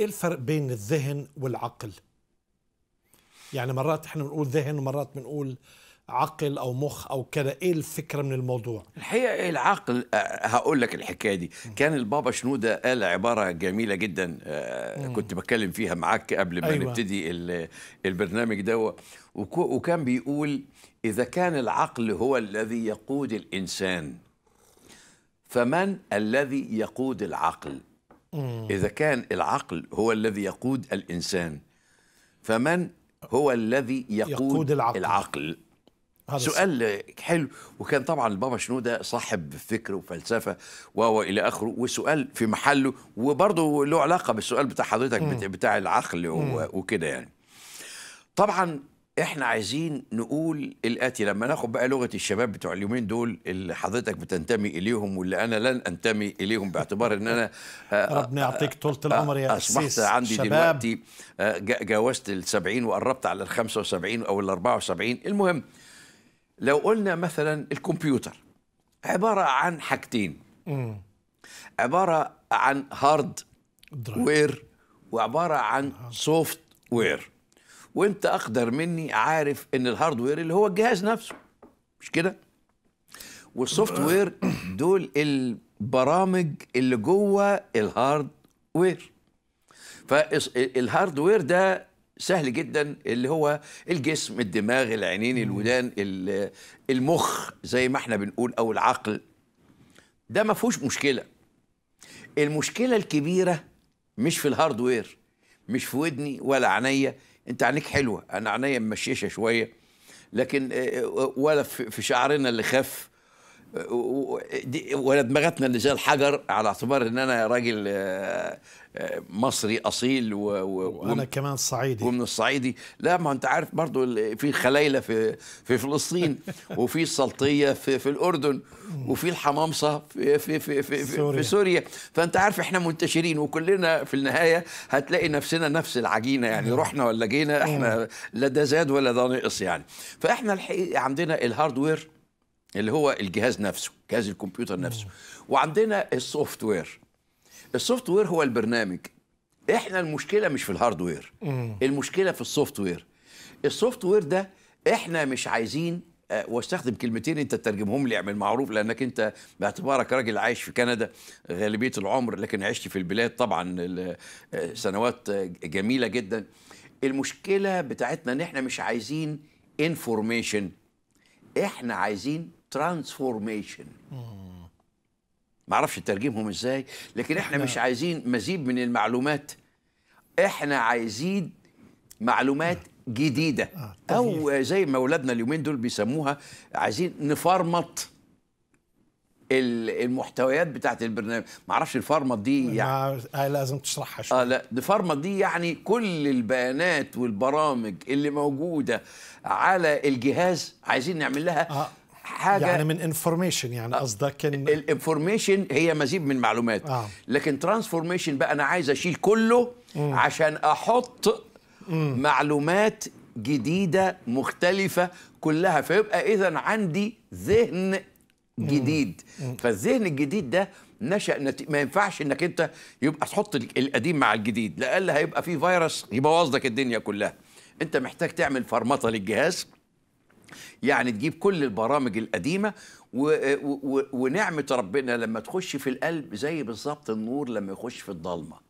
ايه الفرق بين الذهن والعقل يعني مرات احنا بنقول ذهن ومرات بنقول عقل او مخ او كذا، ايه الفكره من الموضوع الحقيقه إيه العقل آه، هقول لك الحكايه دي كان البابا شنوده قال عباره جميله جدا آه، كنت بتكلم فيها معاك قبل ما أيوة. نبتدي البرنامج ده وكان بيقول اذا كان العقل هو الذي يقود الانسان فمن الذي يقود العقل إذا كان العقل هو الذي يقود الإنسان فمن هو الذي يقود, يقود العقل, العقل. هذا سؤال حلو وكان طبعا البابا شنودة صاحب فكر وفلسفة وهو إلى آخره وسؤال في محله وبرضه له علاقة بالسؤال بتاع حضرتك بتاع العقل وكده يعني طبعا احنا عايزين نقول الاتي لما ناخد بقى لغه الشباب بتوع اليومين دول اللي حضرتك بتنتمي اليهم واللي انا لن انتمي اليهم باعتبار ان انا ربنا يعطيك طولة آه، العمر يا آه، اصبحت عندي شباب. دلوقتي آه، جاوزت ال 70 وقربت على ال 75 او ال 74 المهم لو قلنا مثلا الكمبيوتر عباره عن حاجتين عباره عن هارد وير وعباره عن سوفت وير وانت اقدر مني عارف ان الهاردوير اللي هو الجهاز نفسه مش كده والسوفت وير دول البرامج اللي جوه الهارد وير فالهارد وير ده سهل جدا اللي هو الجسم الدماغ العينين الودان المخ زي ما احنا بنقول او العقل ده ما فيهوش مشكله المشكله الكبيره مش في الهاردوير مش في ودني ولا عينيا انت عينيك حلوه انا عينيا ممشيشه شويه لكن آه، آه، ولا في شعرنا اللي خف ولا دماغتنا اللي زي الحجر على اعتبار ان انا راجل آه، آه، مصري اصيل و... و... وانا كمان صعيدي ومن الصعيدي لا ما انت عارف برضو في خلايله في في فلسطين وفي السلطيه في في الاردن وفي الحمامصه في في في في, سوريا. في سوريا فانت عارف احنا منتشرين وكلنا في النهايه هتلاقي نفسنا نفس العجينه يعني نعم. رحنا ولا جينا احنا نعم. لا ده زاد ولا ده نقص يعني فاحنا الحقيقه عندنا الهاردوير اللي هو الجهاز نفسه جهاز الكمبيوتر نفسه وعندنا السوفت وير السوفت وير هو البرنامج احنا المشكله مش في الهاردوير المشكله في السوفت وير السوفت وير ده احنا مش عايزين آه، واستخدم كلمتين انت تترجمهم لي اعمل معروف لانك انت باعتبارك راجل عايش في كندا غالبيه العمر لكن عشت في البلاد طبعا آه، سنوات آه، جميله جدا المشكله بتاعتنا ان احنا مش عايزين انفورميشن احنا عايزين ترانسفورميشن ما اعرفش ترجمهم ازاي لكن احنا, مش عايزين مزيد من المعلومات احنا عايزين معلومات جديده آه، او زي ما اولادنا اليومين دول بيسموها عايزين نفرمط المحتويات بتاعت البرنامج ما اعرفش الفرمط دي يعني آه لازم تشرحها شويه اه لا الفرمط دي يعني كل البيانات والبرامج اللي موجوده على الجهاز عايزين نعمل لها آه. حاجه يعني من انفورميشن يعني آه. قصدك ان الانفورميشن هي مزيد من معلومات آه. لكن ترانسفورميشن بقى انا عايز اشيل كله مم. عشان احط مم. معلومات جديده مختلفه كلها فيبقى اذا عندي ذهن جديد مم. فالذهن الجديد ده نشا نت... ما ينفعش انك انت يبقى تحط القديم مع الجديد لاقل هيبقى في فيروس يبوظ لك الدنيا كلها انت محتاج تعمل فرمطه للجهاز يعني تجيب كل البرامج القديمه و... و... ونعمه ربنا لما تخش في القلب زي بالظبط النور لما يخش في الضلمه